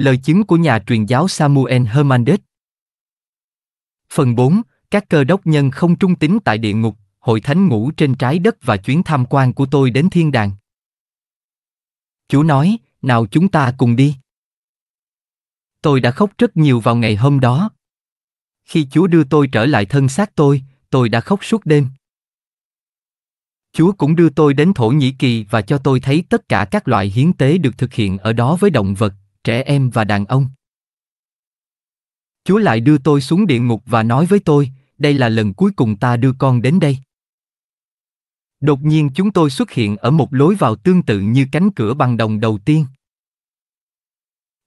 Lời chứng của nhà truyền giáo Samuel Hernandez Phần 4. Các cơ đốc nhân không trung tín tại địa ngục, hội thánh ngủ trên trái đất và chuyến tham quan của tôi đến thiên đàng. Chúa nói, nào chúng ta cùng đi. Tôi đã khóc rất nhiều vào ngày hôm đó. Khi Chúa đưa tôi trở lại thân xác tôi, tôi đã khóc suốt đêm. Chúa cũng đưa tôi đến Thổ Nhĩ Kỳ và cho tôi thấy tất cả các loại hiến tế được thực hiện ở đó với động vật, trẻ em và đàn ông. Chúa lại đưa tôi xuống địa ngục và nói với tôi, đây là lần cuối cùng ta đưa con đến đây. Đột nhiên chúng tôi xuất hiện ở một lối vào tương tự như cánh cửa bằng đồng đầu tiên.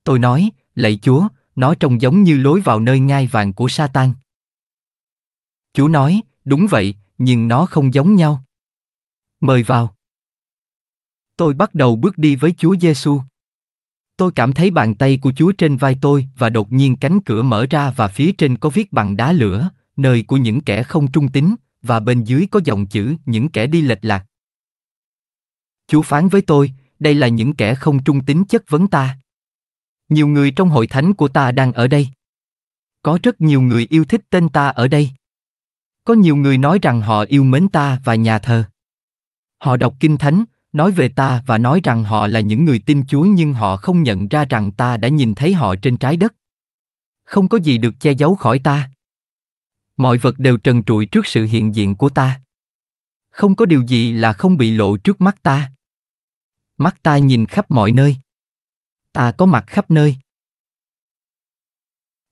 Tôi nói, lạy Chúa, nó trông giống như lối vào nơi ngai vàng của Satan. Chúa nói, đúng vậy, nhưng nó không giống nhau. Mời vào. Tôi bắt đầu bước đi với Chúa Giêsu. Tôi cảm thấy bàn tay của Chúa trên vai tôi và đột nhiên cánh cửa mở ra và phía trên có viết bằng đá lửa, nơi của những kẻ không trung tín, và bên dưới có dòng chữ những kẻ đi lệch lạc. Chúa phán với tôi, đây là những kẻ không trung tín chất vấn ta. Nhiều người trong hội thánh của ta đang ở đây. Có rất nhiều người yêu thích tên ta ở đây. Có nhiều người nói rằng họ yêu mến ta và nhà thờ. Họ đọc kinh thánh, nói về ta và nói rằng họ là những người tin Chúa nhưng họ không nhận ra rằng ta đã nhìn thấy họ trên trái đất. Không có gì được che giấu khỏi ta. Mọi vật đều trần trụi trước sự hiện diện của ta. Không có điều gì là không bị lộ trước mắt ta. Mắt ta nhìn khắp mọi nơi. Ta có mặt khắp nơi.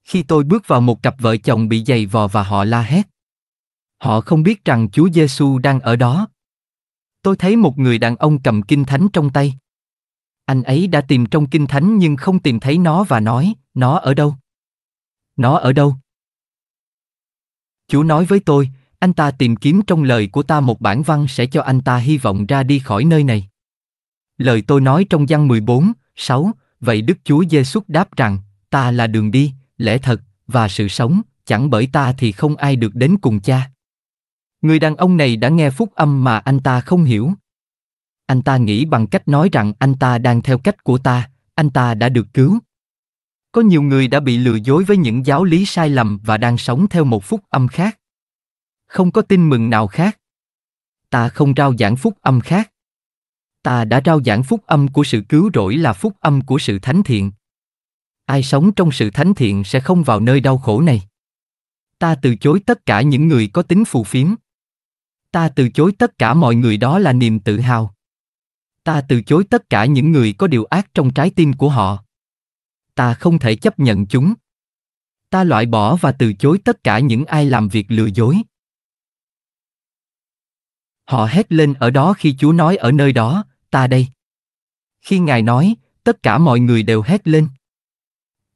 Khi tôi bước vào một cặp vợ chồng bị giày vò và họ la hét. Họ không biết rằng Chúa Giêsu đang ở đó, tôi thấy một người đàn ông cầm kinh thánh trong tay. Anh ấy đã tìm trong kinh thánh nhưng không tìm thấy nó và nói, nó ở đâu? Nó ở đâu? Chúa nói với tôi, anh ta tìm kiếm trong lời của ta một bản văn sẽ cho anh ta hy vọng ra đi khỏi nơi này. Lời tôi nói trong văn 14, 6, vậy Đức Chúa Giêsu đáp rằng, ta là đường đi, lẽ thật và sự sống, chẳng bởi ta thì không ai được đến cùng cha. Người đàn ông này đã nghe phúc âm mà anh ta không hiểu. Anh ta nghĩ bằng cách nói rằng anh ta đang theo cách của ta, anh ta đã được cứu. Có nhiều người đã bị lừa dối với những giáo lý sai lầm và đang sống theo một phúc âm khác. Không có tin mừng nào khác. Ta không rao giảng phúc âm khác. Ta đã rao giảng phúc âm của sự cứu rỗi là phúc âm của sự thánh thiện. Ai sống trong sự thánh thiện sẽ không vào nơi đau khổ này. Ta từ chối tất cả những người có tính phù phiếm Ta từ chối tất cả mọi người đó là niềm tự hào. Ta từ chối tất cả những người có điều ác trong trái tim của họ. Ta không thể chấp nhận chúng. Ta loại bỏ và từ chối tất cả những ai làm việc lừa dối. Họ hét lên ở đó khi Chúa nói ở nơi đó, ta đây. Khi Ngài nói, tất cả mọi người đều hét lên.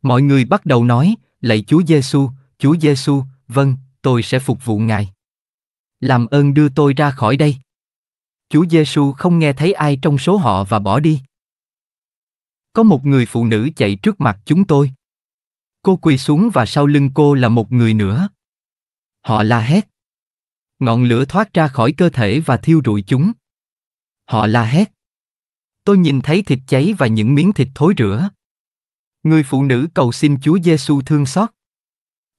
Mọi người bắt đầu nói, lạy Chúa Giêsu, Chúa Giêsu, vâng, tôi sẽ phục vụ Ngài làm ơn đưa tôi ra khỏi đây. Chúa Giêsu không nghe thấy ai trong số họ và bỏ đi. Có một người phụ nữ chạy trước mặt chúng tôi. Cô quỳ xuống và sau lưng cô là một người nữa. Họ la hét. Ngọn lửa thoát ra khỏi cơ thể và thiêu rụi chúng. Họ la hét. Tôi nhìn thấy thịt cháy và những miếng thịt thối rữa. Người phụ nữ cầu xin Chúa Giêsu thương xót.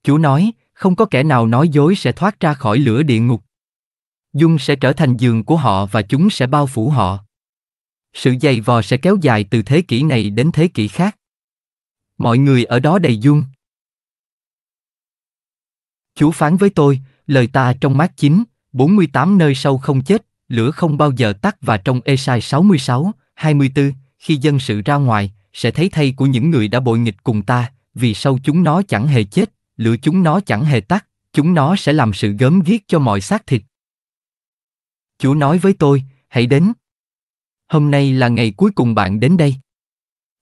Chúa nói, không có kẻ nào nói dối sẽ thoát ra khỏi lửa địa ngục dung sẽ trở thành giường của họ và chúng sẽ bao phủ họ sự dày vò sẽ kéo dài từ thế kỷ này đến thế kỷ khác mọi người ở đó đầy dung Chúa phán với tôi, lời ta trong mát chín, 48 nơi sâu không chết, lửa không bao giờ tắt và trong Esai 66, 24, khi dân sự ra ngoài, sẽ thấy thay của những người đã bội nghịch cùng ta, vì sau chúng nó chẳng hề chết, lửa chúng nó chẳng hề tắt, chúng nó sẽ làm sự gớm ghiếc cho mọi xác thịt. Chúa nói với tôi, hãy đến. Hôm nay là ngày cuối cùng bạn đến đây.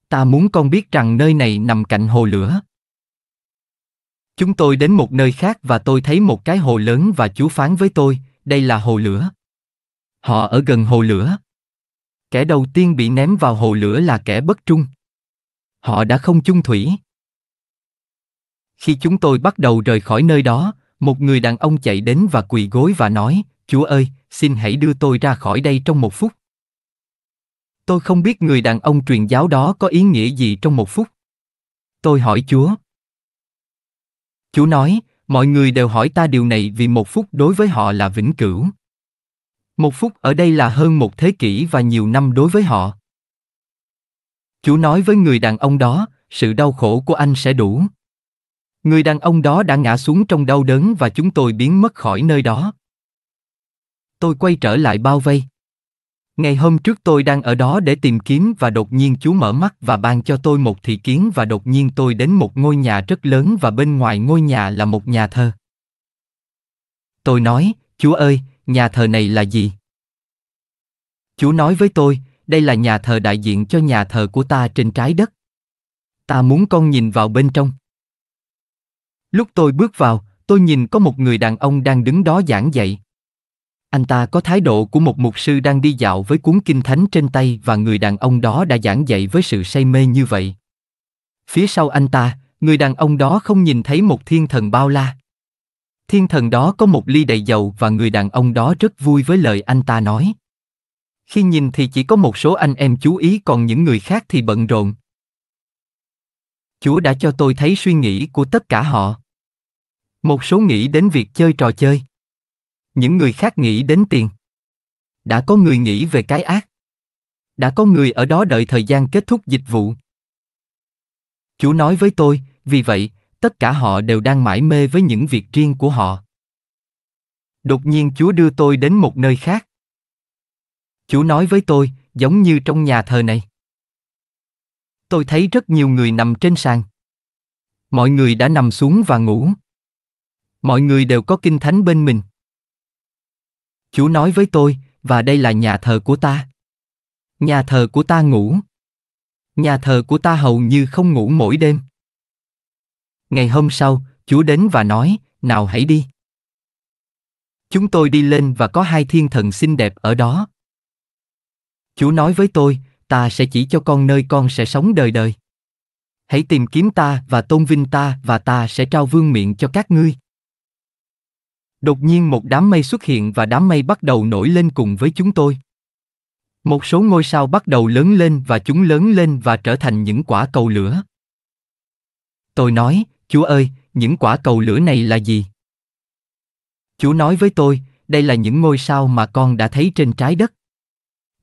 Ta muốn con biết rằng nơi này nằm cạnh hồ lửa. Chúng tôi đến một nơi khác và tôi thấy một cái hồ lớn và Chúa phán với tôi, đây là hồ lửa. Họ ở gần hồ lửa. Kẻ đầu tiên bị ném vào hồ lửa là kẻ bất trung. Họ đã không chung thủy. Khi chúng tôi bắt đầu rời khỏi nơi đó, một người đàn ông chạy đến và quỳ gối và nói, Chúa ơi, xin hãy đưa tôi ra khỏi đây trong một phút. Tôi không biết người đàn ông truyền giáo đó có ý nghĩa gì trong một phút. Tôi hỏi Chúa. Chúa nói, mọi người đều hỏi ta điều này vì một phút đối với họ là vĩnh cửu. Một phút ở đây là hơn một thế kỷ và nhiều năm đối với họ. Chúa nói với người đàn ông đó, sự đau khổ của anh sẽ đủ. Người đàn ông đó đã ngã xuống trong đau đớn và chúng tôi biến mất khỏi nơi đó tôi quay trở lại bao vây. Ngày hôm trước tôi đang ở đó để tìm kiếm và đột nhiên chú mở mắt và ban cho tôi một thị kiến và đột nhiên tôi đến một ngôi nhà rất lớn và bên ngoài ngôi nhà là một nhà thờ. Tôi nói, chú ơi, nhà thờ này là gì? Chú nói với tôi, đây là nhà thờ đại diện cho nhà thờ của ta trên trái đất. Ta muốn con nhìn vào bên trong. Lúc tôi bước vào, tôi nhìn có một người đàn ông đang đứng đó giảng dạy, anh ta có thái độ của một mục sư đang đi dạo với cuốn kinh thánh trên tay và người đàn ông đó đã giảng dạy với sự say mê như vậy. Phía sau anh ta, người đàn ông đó không nhìn thấy một thiên thần bao la. Thiên thần đó có một ly đầy dầu và người đàn ông đó rất vui với lời anh ta nói. Khi nhìn thì chỉ có một số anh em chú ý còn những người khác thì bận rộn. Chúa đã cho tôi thấy suy nghĩ của tất cả họ. Một số nghĩ đến việc chơi trò chơi những người khác nghĩ đến tiền đã có người nghĩ về cái ác đã có người ở đó đợi thời gian kết thúc dịch vụ Chúa nói với tôi vì vậy tất cả họ đều đang mải mê với những việc riêng của họ đột nhiên chúa đưa tôi đến một nơi khác Chúa nói với tôi giống như trong nhà thờ này tôi thấy rất nhiều người nằm trên sàn mọi người đã nằm xuống và ngủ mọi người đều có kinh thánh bên mình Chúa nói với tôi, và đây là nhà thờ của ta. Nhà thờ của ta ngủ. Nhà thờ của ta hầu như không ngủ mỗi đêm. Ngày hôm sau, Chúa đến và nói, nào hãy đi. Chúng tôi đi lên và có hai thiên thần xinh đẹp ở đó. Chúa nói với tôi, ta sẽ chỉ cho con nơi con sẽ sống đời đời. Hãy tìm kiếm ta và tôn vinh ta và ta sẽ trao vương miện cho các ngươi. Đột nhiên một đám mây xuất hiện và đám mây bắt đầu nổi lên cùng với chúng tôi. Một số ngôi sao bắt đầu lớn lên và chúng lớn lên và trở thành những quả cầu lửa. Tôi nói, Chúa ơi, những quả cầu lửa này là gì? Chúa nói với tôi, đây là những ngôi sao mà con đã thấy trên trái đất.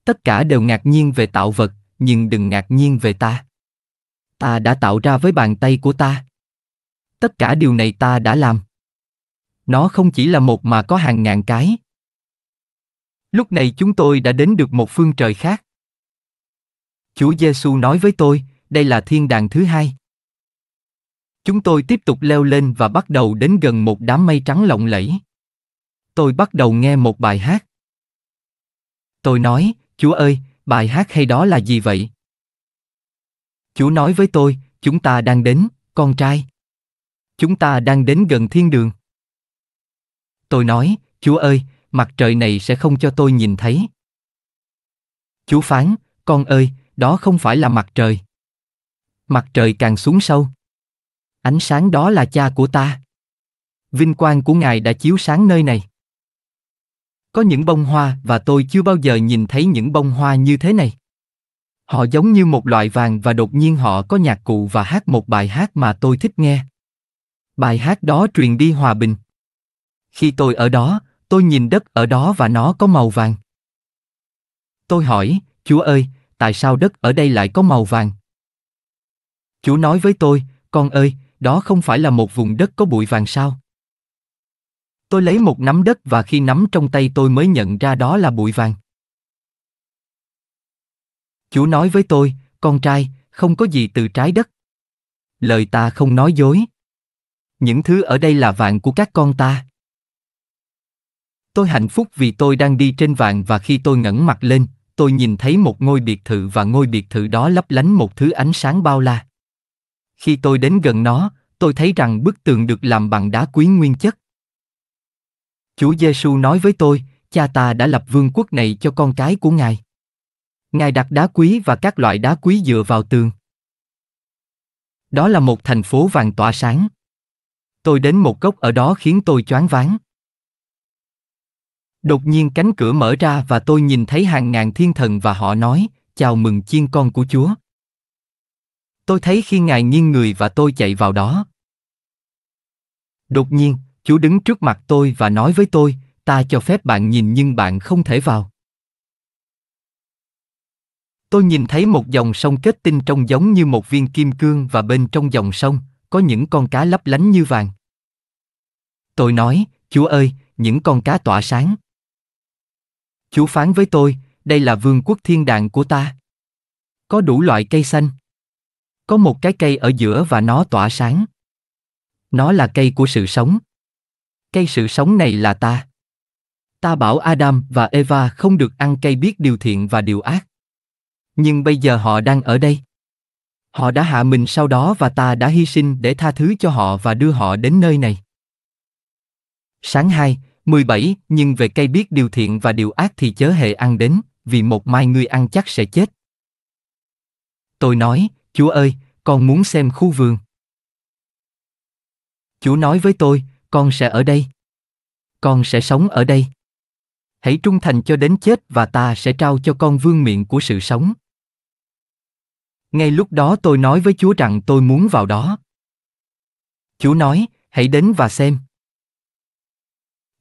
Tất cả đều ngạc nhiên về tạo vật, nhưng đừng ngạc nhiên về ta. Ta đã tạo ra với bàn tay của ta. Tất cả điều này ta đã làm nó không chỉ là một mà có hàng ngàn cái. Lúc này chúng tôi đã đến được một phương trời khác. Chúa Giêsu nói với tôi, đây là thiên đàng thứ hai. Chúng tôi tiếp tục leo lên và bắt đầu đến gần một đám mây trắng lộng lẫy. Tôi bắt đầu nghe một bài hát. Tôi nói, Chúa ơi, bài hát hay đó là gì vậy? Chúa nói với tôi, chúng ta đang đến, con trai. Chúng ta đang đến gần thiên đường. Tôi nói, Chúa ơi, mặt trời này sẽ không cho tôi nhìn thấy. Chúa phán, con ơi, đó không phải là mặt trời. Mặt trời càng xuống sâu. Ánh sáng đó là cha của ta. Vinh quang của Ngài đã chiếu sáng nơi này. Có những bông hoa và tôi chưa bao giờ nhìn thấy những bông hoa như thế này. Họ giống như một loại vàng và đột nhiên họ có nhạc cụ và hát một bài hát mà tôi thích nghe. Bài hát đó truyền đi hòa bình. Khi tôi ở đó, tôi nhìn đất ở đó và nó có màu vàng. Tôi hỏi, Chúa ơi, tại sao đất ở đây lại có màu vàng? Chúa nói với tôi, con ơi, đó không phải là một vùng đất có bụi vàng sao? Tôi lấy một nắm đất và khi nắm trong tay tôi mới nhận ra đó là bụi vàng. Chúa nói với tôi, con trai, không có gì từ trái đất. Lời ta không nói dối. Những thứ ở đây là vàng của các con ta. Tôi hạnh phúc vì tôi đang đi trên vàng và khi tôi ngẩng mặt lên, tôi nhìn thấy một ngôi biệt thự và ngôi biệt thự đó lấp lánh một thứ ánh sáng bao la. Khi tôi đến gần nó, tôi thấy rằng bức tường được làm bằng đá quý nguyên chất. Chúa Giêsu nói với tôi, cha ta đã lập vương quốc này cho con cái của ngài. Ngài đặt đá quý và các loại đá quý dựa vào tường. Đó là một thành phố vàng tỏa sáng. Tôi đến một cốc ở đó khiến tôi choáng váng. Đột nhiên cánh cửa mở ra và tôi nhìn thấy hàng ngàn thiên thần và họ nói, chào mừng chiên con của Chúa. Tôi thấy khi Ngài nghiêng người và tôi chạy vào đó. Đột nhiên, Chúa đứng trước mặt tôi và nói với tôi, ta cho phép bạn nhìn nhưng bạn không thể vào. Tôi nhìn thấy một dòng sông kết tinh trông giống như một viên kim cương và bên trong dòng sông, có những con cá lấp lánh như vàng. Tôi nói, Chúa ơi, những con cá tỏa sáng. Chú phán với tôi, đây là vương quốc thiên đàng của ta. Có đủ loại cây xanh. Có một cái cây ở giữa và nó tỏa sáng. Nó là cây của sự sống. Cây sự sống này là ta. Ta bảo Adam và Eva không được ăn cây biết điều thiện và điều ác. Nhưng bây giờ họ đang ở đây. Họ đã hạ mình sau đó và ta đã hy sinh để tha thứ cho họ và đưa họ đến nơi này. Sáng 2, 17. Nhưng về cây biết điều thiện và điều ác thì chớ hề ăn đến, vì một mai ngươi ăn chắc sẽ chết. Tôi nói, Chúa ơi, con muốn xem khu vườn. Chúa nói với tôi, con sẽ ở đây. Con sẽ sống ở đây. Hãy trung thành cho đến chết và ta sẽ trao cho con vương miệng của sự sống. Ngay lúc đó tôi nói với Chúa rằng tôi muốn vào đó. Chúa nói, hãy đến và xem.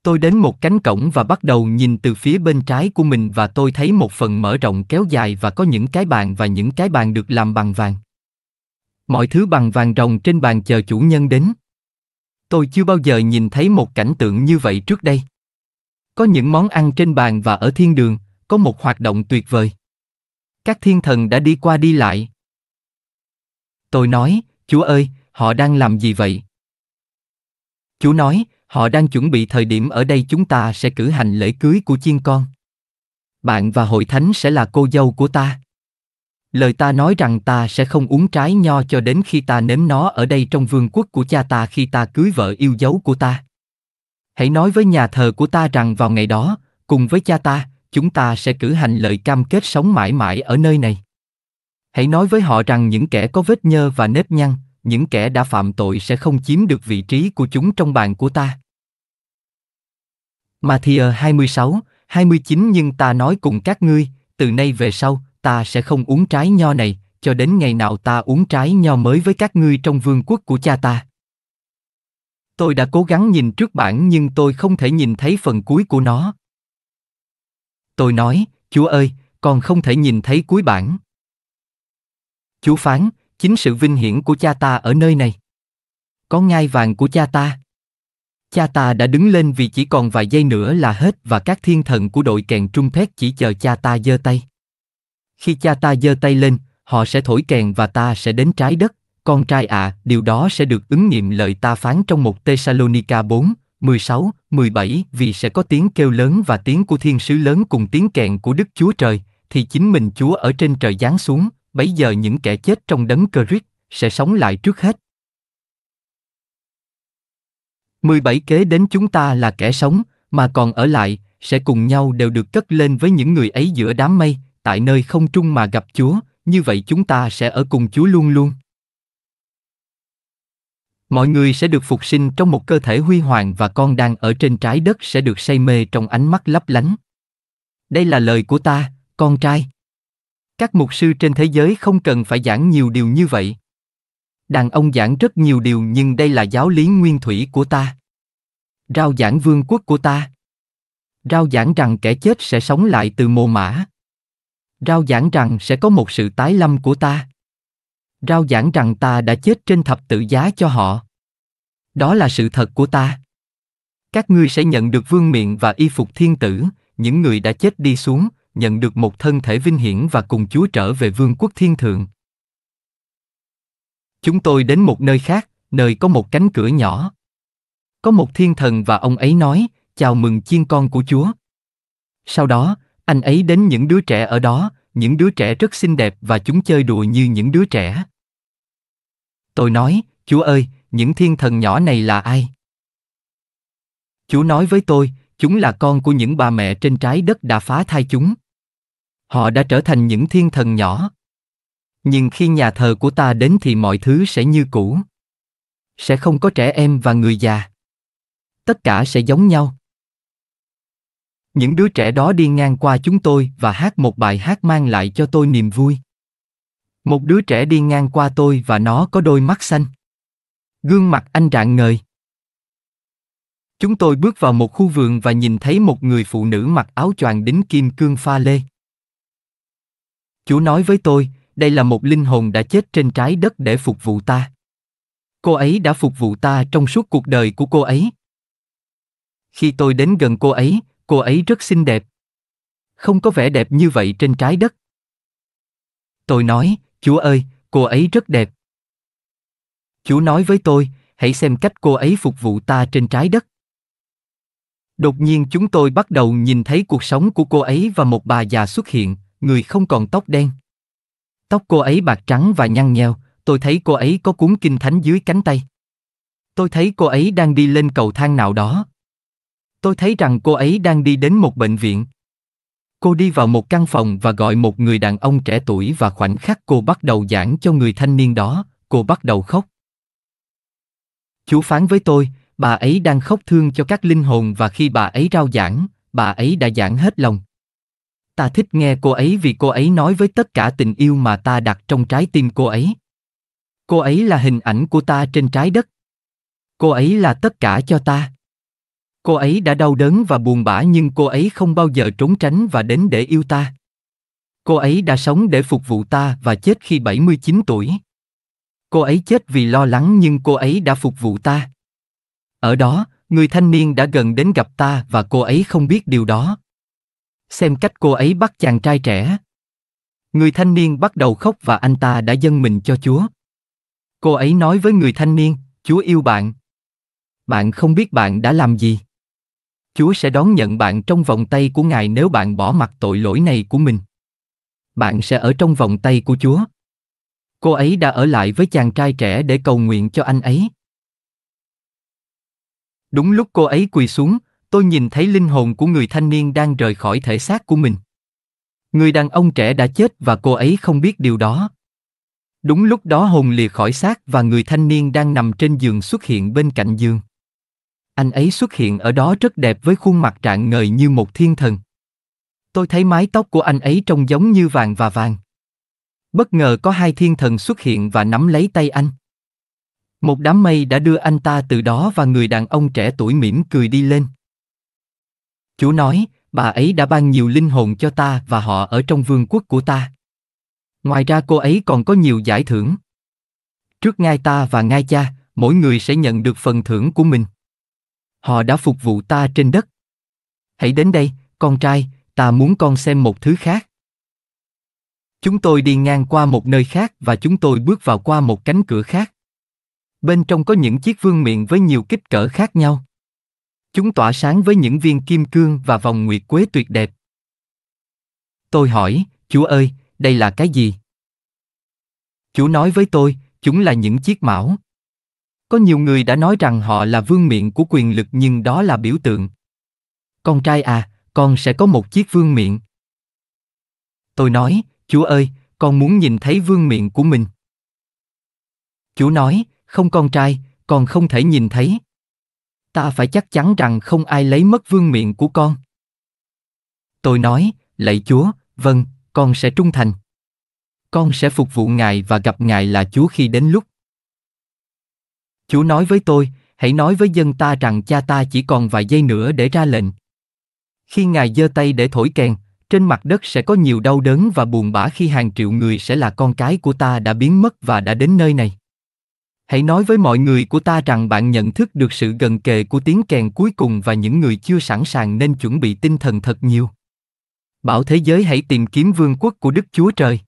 Tôi đến một cánh cổng và bắt đầu nhìn từ phía bên trái của mình và tôi thấy một phần mở rộng kéo dài và có những cái bàn và những cái bàn được làm bằng vàng. Mọi thứ bằng vàng rồng trên bàn chờ chủ nhân đến. Tôi chưa bao giờ nhìn thấy một cảnh tượng như vậy trước đây. Có những món ăn trên bàn và ở thiên đường, có một hoạt động tuyệt vời. Các thiên thần đã đi qua đi lại. Tôi nói, Chúa ơi, họ đang làm gì vậy? Chúa nói, Họ đang chuẩn bị thời điểm ở đây chúng ta sẽ cử hành lễ cưới của chiên con. Bạn và hội thánh sẽ là cô dâu của ta. Lời ta nói rằng ta sẽ không uống trái nho cho đến khi ta nếm nó ở đây trong vương quốc của cha ta khi ta cưới vợ yêu dấu của ta. Hãy nói với nhà thờ của ta rằng vào ngày đó, cùng với cha ta, chúng ta sẽ cử hành lời cam kết sống mãi mãi ở nơi này. Hãy nói với họ rằng những kẻ có vết nhơ và nếp nhăn, những kẻ đã phạm tội sẽ không chiếm được vị trí của chúng trong bàn của ta. Matthew 26, 29 Nhưng ta nói cùng các ngươi, từ nay về sau, ta sẽ không uống trái nho này, cho đến ngày nào ta uống trái nho mới với các ngươi trong vương quốc của cha ta. Tôi đã cố gắng nhìn trước bản nhưng tôi không thể nhìn thấy phần cuối của nó. Tôi nói, Chúa ơi, con không thể nhìn thấy cuối bản. Chúa phán, Chính sự vinh hiển của cha ta ở nơi này. Có ngai vàng của cha ta. Cha ta đã đứng lên vì chỉ còn vài giây nữa là hết và các thiên thần của đội kèn trung thét chỉ chờ cha ta giơ tay. Khi cha ta giơ tay lên, họ sẽ thổi kèn và ta sẽ đến trái đất, con trai ạ, à, điều đó sẽ được ứng nghiệm lời ta phán trong một Thessalonica 4, 16, 17 vì sẽ có tiếng kêu lớn và tiếng của thiên sứ lớn cùng tiếng kèn của Đức Chúa Trời, thì chính mình Chúa ở trên trời giáng xuống, bấy giờ những kẻ chết trong đấng Cơ Christ sẽ sống lại trước hết. 17 kế đến chúng ta là kẻ sống, mà còn ở lại, sẽ cùng nhau đều được cất lên với những người ấy giữa đám mây, tại nơi không trung mà gặp Chúa, như vậy chúng ta sẽ ở cùng Chúa luôn luôn. Mọi người sẽ được phục sinh trong một cơ thể huy hoàng và con đang ở trên trái đất sẽ được say mê trong ánh mắt lấp lánh. Đây là lời của ta, con trai các mục sư trên thế giới không cần phải giảng nhiều điều như vậy đàn ông giảng rất nhiều điều nhưng đây là giáo lý nguyên thủy của ta rao giảng vương quốc của ta rao giảng rằng kẻ chết sẽ sống lại từ mồ mã rao giảng rằng sẽ có một sự tái lâm của ta rao giảng rằng ta đã chết trên thập tự giá cho họ đó là sự thật của ta các ngươi sẽ nhận được vương miện và y phục thiên tử những người đã chết đi xuống nhận được một thân thể vinh hiển và cùng Chúa trở về vương quốc thiên thượng. Chúng tôi đến một nơi khác, nơi có một cánh cửa nhỏ. Có một thiên thần và ông ấy nói, chào mừng chiên con của Chúa. Sau đó, anh ấy đến những đứa trẻ ở đó, những đứa trẻ rất xinh đẹp và chúng chơi đùa như những đứa trẻ. Tôi nói, Chúa ơi, những thiên thần nhỏ này là ai? Chúa nói với tôi, chúng là con của những bà mẹ trên trái đất đã phá thai chúng họ đã trở thành những thiên thần nhỏ nhưng khi nhà thờ của ta đến thì mọi thứ sẽ như cũ sẽ không có trẻ em và người già tất cả sẽ giống nhau những đứa trẻ đó đi ngang qua chúng tôi và hát một bài hát mang lại cho tôi niềm vui một đứa trẻ đi ngang qua tôi và nó có đôi mắt xanh gương mặt anh rạng ngời chúng tôi bước vào một khu vườn và nhìn thấy một người phụ nữ mặc áo choàng đính kim cương pha lê Chúa nói với tôi, đây là một linh hồn đã chết trên trái đất để phục vụ ta. Cô ấy đã phục vụ ta trong suốt cuộc đời của cô ấy. Khi tôi đến gần cô ấy, cô ấy rất xinh đẹp. Không có vẻ đẹp như vậy trên trái đất. Tôi nói, Chúa ơi, cô ấy rất đẹp. Chúa nói với tôi, hãy xem cách cô ấy phục vụ ta trên trái đất. Đột nhiên chúng tôi bắt đầu nhìn thấy cuộc sống của cô ấy và một bà già xuất hiện, người không còn tóc đen. Tóc cô ấy bạc trắng và nhăn nheo, tôi thấy cô ấy có cuốn kinh thánh dưới cánh tay. Tôi thấy cô ấy đang đi lên cầu thang nào đó. Tôi thấy rằng cô ấy đang đi đến một bệnh viện. Cô đi vào một căn phòng và gọi một người đàn ông trẻ tuổi và khoảnh khắc cô bắt đầu giảng cho người thanh niên đó, cô bắt đầu khóc. Chú phán với tôi, bà ấy đang khóc thương cho các linh hồn và khi bà ấy rao giảng, bà ấy đã giảng hết lòng ta thích nghe cô ấy vì cô ấy nói với tất cả tình yêu mà ta đặt trong trái tim cô ấy cô ấy là hình ảnh của ta trên trái đất cô ấy là tất cả cho ta cô ấy đã đau đớn và buồn bã nhưng cô ấy không bao giờ trốn tránh và đến để yêu ta cô ấy đã sống để phục vụ ta và chết khi 79 tuổi cô ấy chết vì lo lắng nhưng cô ấy đã phục vụ ta ở đó người thanh niên đã gần đến gặp ta và cô ấy không biết điều đó xem cách cô ấy bắt chàng trai trẻ. Người thanh niên bắt đầu khóc và anh ta đã dâng mình cho Chúa. Cô ấy nói với người thanh niên, Chúa yêu bạn. Bạn không biết bạn đã làm gì. Chúa sẽ đón nhận bạn trong vòng tay của Ngài nếu bạn bỏ mặc tội lỗi này của mình. Bạn sẽ ở trong vòng tay của Chúa. Cô ấy đã ở lại với chàng trai trẻ để cầu nguyện cho anh ấy. Đúng lúc cô ấy quỳ xuống, tôi nhìn thấy linh hồn của người thanh niên đang rời khỏi thể xác của mình. Người đàn ông trẻ đã chết và cô ấy không biết điều đó. Đúng lúc đó hồn lìa khỏi xác và người thanh niên đang nằm trên giường xuất hiện bên cạnh giường. Anh ấy xuất hiện ở đó rất đẹp với khuôn mặt trạng ngời như một thiên thần. Tôi thấy mái tóc của anh ấy trông giống như vàng và vàng. Bất ngờ có hai thiên thần xuất hiện và nắm lấy tay anh. Một đám mây đã đưa anh ta từ đó và người đàn ông trẻ tuổi mỉm cười đi lên. Chúa nói, bà ấy đã ban nhiều linh hồn cho ta và họ ở trong vương quốc của ta. Ngoài ra cô ấy còn có nhiều giải thưởng. Trước ngai ta và ngai cha, mỗi người sẽ nhận được phần thưởng của mình. Họ đã phục vụ ta trên đất. Hãy đến đây, con trai, ta muốn con xem một thứ khác. Chúng tôi đi ngang qua một nơi khác và chúng tôi bước vào qua một cánh cửa khác. Bên trong có những chiếc vương miện với nhiều kích cỡ khác nhau. Chúng tỏa sáng với những viên kim cương và vòng nguyệt quế tuyệt đẹp. Tôi hỏi, Chúa ơi, đây là cái gì? Chúa nói với tôi, chúng là những chiếc mão. Có nhiều người đã nói rằng họ là vương miện của quyền lực nhưng đó là biểu tượng. Con trai à, con sẽ có một chiếc vương miện. Tôi nói, Chúa ơi, con muốn nhìn thấy vương miện của mình. Chúa nói, không con trai, con không thể nhìn thấy ta phải chắc chắn rằng không ai lấy mất vương miện của con. Tôi nói, lạy chúa, vâng, con sẽ trung thành. Con sẽ phục vụ ngài và gặp ngài là chúa khi đến lúc. Chúa nói với tôi, hãy nói với dân ta rằng cha ta chỉ còn vài giây nữa để ra lệnh. Khi ngài giơ tay để thổi kèn, trên mặt đất sẽ có nhiều đau đớn và buồn bã khi hàng triệu người sẽ là con cái của ta đã biến mất và đã đến nơi này. Hãy nói với mọi người của ta rằng bạn nhận thức được sự gần kề của tiếng kèn cuối cùng và những người chưa sẵn sàng nên chuẩn bị tinh thần thật nhiều. Bảo thế giới hãy tìm kiếm vương quốc của Đức Chúa Trời.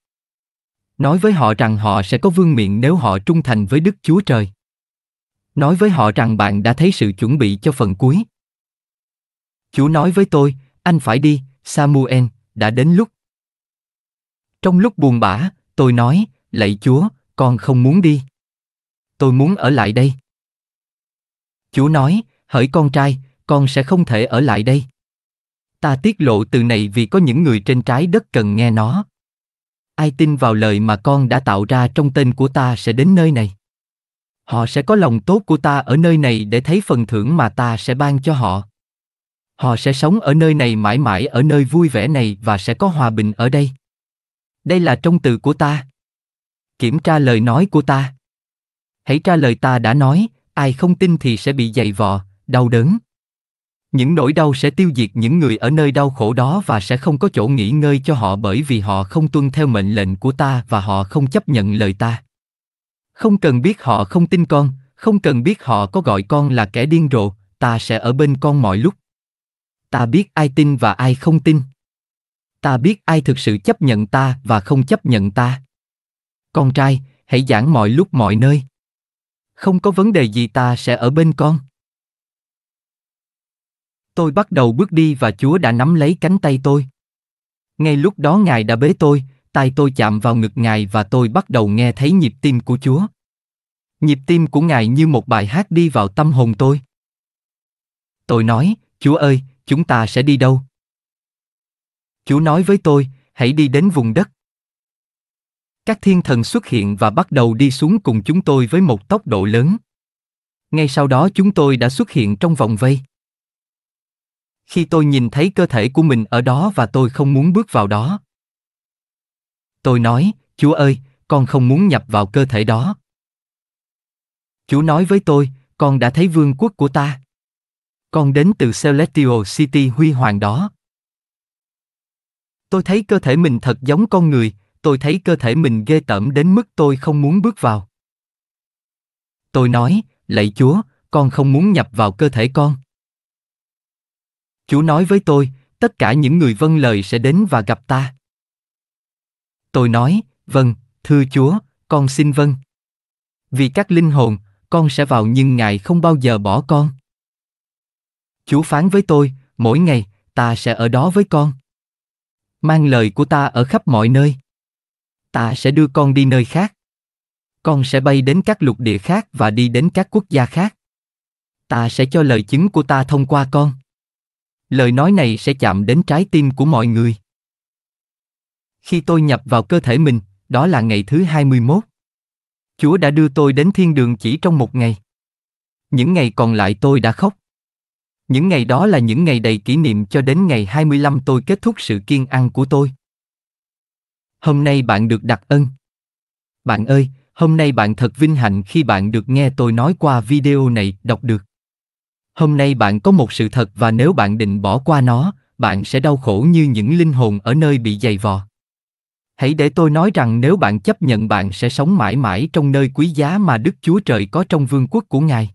Nói với họ rằng họ sẽ có vương miện nếu họ trung thành với Đức Chúa Trời. Nói với họ rằng bạn đã thấy sự chuẩn bị cho phần cuối. Chúa nói với tôi, anh phải đi, Samuel, đã đến lúc. Trong lúc buồn bã, tôi nói, lạy Chúa, con không muốn đi tôi muốn ở lại đây. Chúa nói, hỡi con trai, con sẽ không thể ở lại đây. Ta tiết lộ từ này vì có những người trên trái đất cần nghe nó. Ai tin vào lời mà con đã tạo ra trong tên của ta sẽ đến nơi này. Họ sẽ có lòng tốt của ta ở nơi này để thấy phần thưởng mà ta sẽ ban cho họ. Họ sẽ sống ở nơi này mãi mãi ở nơi vui vẻ này và sẽ có hòa bình ở đây. Đây là trong từ của ta. Kiểm tra lời nói của ta hãy trả lời ta đã nói, ai không tin thì sẽ bị dày vò, đau đớn. Những nỗi đau sẽ tiêu diệt những người ở nơi đau khổ đó và sẽ không có chỗ nghỉ ngơi cho họ bởi vì họ không tuân theo mệnh lệnh của ta và họ không chấp nhận lời ta. Không cần biết họ không tin con, không cần biết họ có gọi con là kẻ điên rồ, ta sẽ ở bên con mọi lúc. Ta biết ai tin và ai không tin. Ta biết ai thực sự chấp nhận ta và không chấp nhận ta. Con trai, hãy giảng mọi lúc mọi nơi không có vấn đề gì ta sẽ ở bên con. Tôi bắt đầu bước đi và Chúa đã nắm lấy cánh tay tôi. Ngay lúc đó Ngài đã bế tôi, tay tôi chạm vào ngực Ngài và tôi bắt đầu nghe thấy nhịp tim của Chúa. Nhịp tim của Ngài như một bài hát đi vào tâm hồn tôi. Tôi nói, Chúa ơi, chúng ta sẽ đi đâu? Chúa nói với tôi, hãy đi đến vùng đất. Các thiên thần xuất hiện và bắt đầu đi xuống cùng chúng tôi với một tốc độ lớn. Ngay sau đó chúng tôi đã xuất hiện trong vòng vây. Khi tôi nhìn thấy cơ thể của mình ở đó và tôi không muốn bước vào đó. Tôi nói, Chúa ơi, con không muốn nhập vào cơ thể đó. Chúa nói với tôi, con đã thấy vương quốc của ta. Con đến từ Celestial City huy hoàng đó. Tôi thấy cơ thể mình thật giống con người, tôi thấy cơ thể mình ghê tởm đến mức tôi không muốn bước vào. Tôi nói, lạy Chúa, con không muốn nhập vào cơ thể con. Chúa nói với tôi, tất cả những người vâng lời sẽ đến và gặp ta. Tôi nói, vâng, thưa Chúa, con xin vâng. Vì các linh hồn, con sẽ vào nhưng Ngài không bao giờ bỏ con. Chúa phán với tôi, mỗi ngày, ta sẽ ở đó với con. Mang lời của ta ở khắp mọi nơi ta sẽ đưa con đi nơi khác. Con sẽ bay đến các lục địa khác và đi đến các quốc gia khác. Ta sẽ cho lời chứng của ta thông qua con. Lời nói này sẽ chạm đến trái tim của mọi người. Khi tôi nhập vào cơ thể mình, đó là ngày thứ 21. Chúa đã đưa tôi đến thiên đường chỉ trong một ngày. Những ngày còn lại tôi đã khóc. Những ngày đó là những ngày đầy kỷ niệm cho đến ngày 25 tôi kết thúc sự kiên ăn của tôi. Hôm nay bạn được đặc ân. Bạn ơi, hôm nay bạn thật vinh hạnh khi bạn được nghe tôi nói qua video này, đọc được. Hôm nay bạn có một sự thật và nếu bạn định bỏ qua nó, bạn sẽ đau khổ như những linh hồn ở nơi bị giày vò. Hãy để tôi nói rằng nếu bạn chấp nhận bạn sẽ sống mãi mãi trong nơi quý giá mà Đức Chúa Trời có trong vương quốc của Ngài.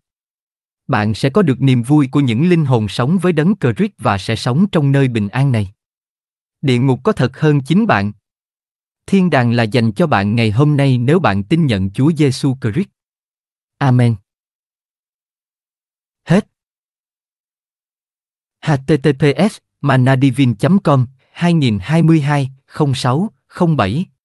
Bạn sẽ có được niềm vui của những linh hồn sống với đấng Christ và sẽ sống trong nơi bình an này. Địa ngục có thật hơn chính bạn, Thiên đàng là dành cho bạn ngày hôm nay nếu bạn tin nhận Chúa Giêsu Christ. Amen. Hết. https manadivin com 2022 06 07